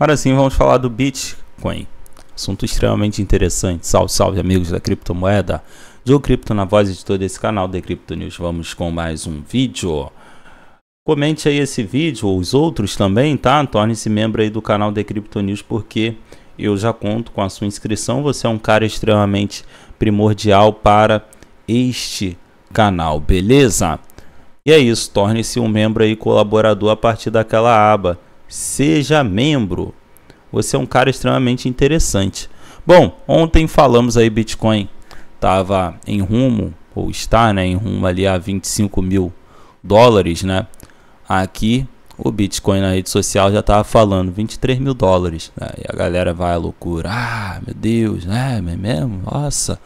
Agora sim, vamos falar do Bitcoin. Assunto extremamente interessante. Salve, salve, amigos da criptomoeda. Joe Cripto na voz editor desse canal, The Crypto News. Vamos com mais um vídeo. Comente aí esse vídeo ou os outros também, tá? Torne-se membro aí do canal The Crypto News, porque eu já conto com a sua inscrição. Você é um cara extremamente primordial para este canal, beleza? E é isso, torne-se um membro aí colaborador a partir daquela aba Seja membro. Você é um cara extremamente interessante. Bom, ontem falamos aí Bitcoin estava em rumo, ou está né, em rumo ali a 25 mil dólares, né? Aqui o Bitcoin na rede social já estava falando 23 mil dólares. Né? E a galera vai à loucura. Ah, meu Deus, né? é mesmo? Nossa,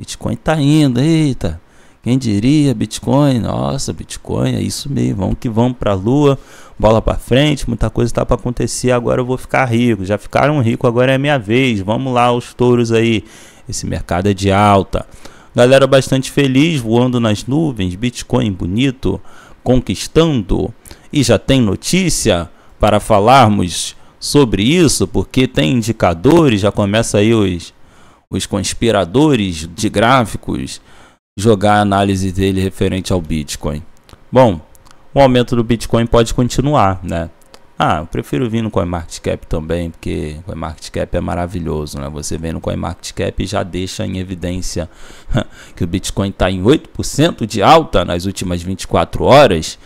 Bitcoin tá indo, eita. Quem diria Bitcoin? Nossa, Bitcoin, é isso mesmo. Vamos que vamos para a lua, bola para frente, muita coisa está para acontecer. Agora eu vou ficar rico. Já ficaram ricos, agora é minha vez. Vamos lá, os touros aí. Esse mercado é de alta. Galera bastante feliz, voando nas nuvens. Bitcoin bonito, conquistando. E já tem notícia para falarmos sobre isso, porque tem indicadores, já começa aí os, os conspiradores de gráficos jogar a análise dele referente ao Bitcoin. Bom, o aumento do Bitcoin pode continuar, né? Ah, eu prefiro vir no CoinMarketCap também, porque o CoinMarketCap é maravilhoso, né? Você vem no CoinMarketCap e já deixa em evidência que o Bitcoin está em 8% de alta nas últimas 24 horas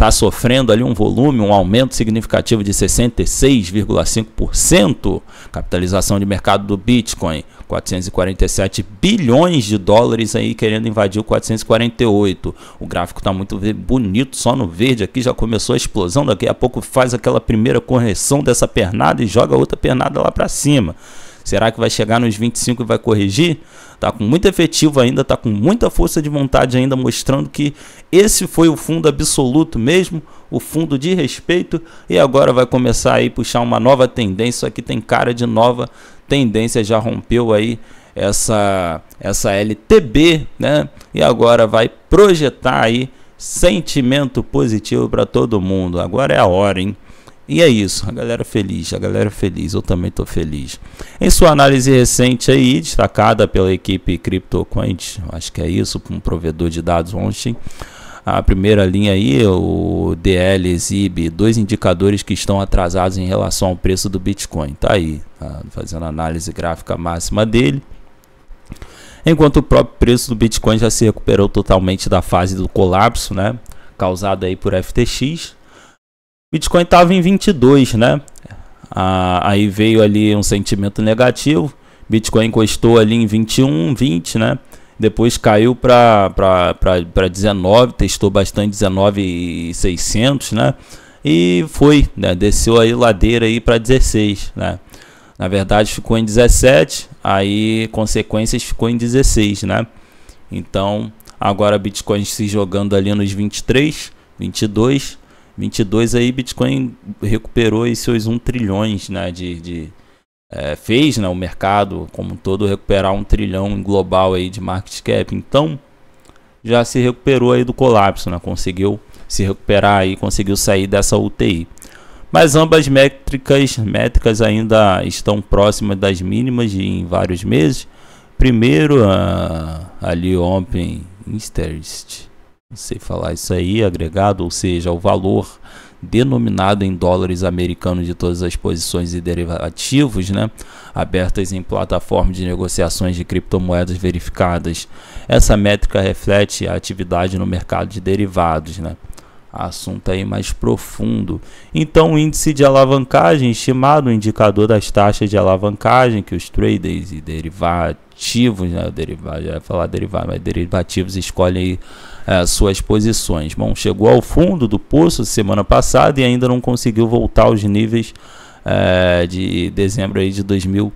está sofrendo ali um volume, um aumento significativo de 66,5%. Capitalização de mercado do Bitcoin, 447 bilhões de dólares aí querendo invadir o 448. O gráfico está muito bonito, só no verde aqui já começou a explosão, daqui a pouco faz aquela primeira correção dessa pernada e joga outra pernada lá para cima. Será que vai chegar nos 25 e vai corrigir? tá com muito efetivo ainda, tá com muita força de vontade ainda, mostrando que esse foi o fundo absoluto mesmo, o fundo de respeito, e agora vai começar aí puxar uma nova tendência, isso aqui tem cara de nova tendência, já rompeu aí essa essa LTB, né? E agora vai projetar aí sentimento positivo para todo mundo. Agora é a hora, hein? E é isso, a galera feliz, a galera feliz, eu também estou feliz. Em sua análise recente aí, destacada pela equipe CryptoQuant, acho que é isso, um provedor de dados ontem, a primeira linha aí, o DL exibe dois indicadores que estão atrasados em relação ao preço do Bitcoin, tá aí, tá fazendo análise gráfica máxima dele. Enquanto o próprio preço do Bitcoin já se recuperou totalmente da fase do colapso, né, causado aí por FTX, Bitcoin estava em 22, né? Ah, aí veio ali um sentimento negativo. Bitcoin encostou ali em 21, 20, né? Depois caiu para 19, testou bastante 19,600, né? E foi, né? desceu aí ladeira aí para 16, né? Na verdade ficou em 17, aí consequências ficou em 16, né? Então, agora Bitcoin se jogando ali nos 23, 22, 22 aí Bitcoin recuperou aí seus 1 trilhões, né, de, de é, fez, né, o mercado como um todo recuperar um trilhão global aí de market cap. Então, já se recuperou aí do colapso, né? Conseguiu se recuperar aí, conseguiu sair dessa UTI. Mas ambas métricas, métricas ainda estão próximas das mínimas em vários meses. Primeiro, uh, ali ontem, Interest sei falar isso aí, agregado, ou seja, o valor denominado em dólares americanos de todas as posições e derivativos, né, abertas em plataformas de negociações de criptomoedas verificadas. Essa métrica reflete a atividade no mercado de derivados, né assunto aí mais profundo. Então, o índice de alavancagem, estimado o indicador das taxas de alavancagem que os traders e derivativos, né, derivado, já ia falar derivado, mas derivativos escolhem é, suas posições. Bom, chegou ao fundo do poço semana passada e ainda não conseguiu voltar aos níveis é, de dezembro aí de 2022.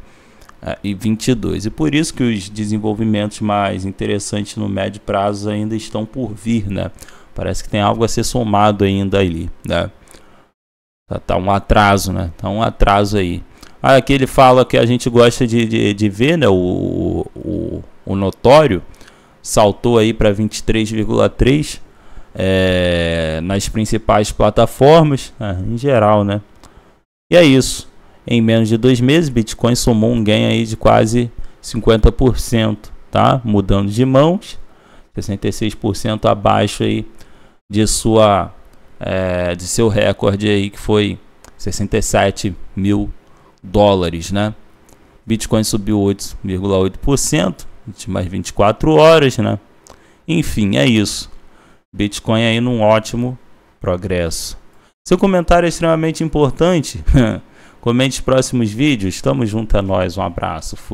É, e por isso que os desenvolvimentos mais interessantes no médio prazo ainda estão por vir, né? Parece que tem algo a ser somado ainda ali, né? Tá, tá um atraso, né? Tá um atraso aí. Ah, aqui ele fala que a gente gosta de, de, de ver, né? O, o, o notório saltou aí para 23,3 é, nas principais plataformas, né? em geral, né? E é isso. Em menos de dois meses, Bitcoin somou um ganho aí de quase 50%, tá? Mudando de mãos, 66% abaixo aí de sua é, de seu recorde aí que foi 67 mil dólares, né? Bitcoin subiu 8,8% mais 24 horas, né? Enfim, é isso. Bitcoin aí num ótimo progresso. Seu comentário é extremamente importante. Comente os próximos vídeos. Tamo junto a nós. Um abraço.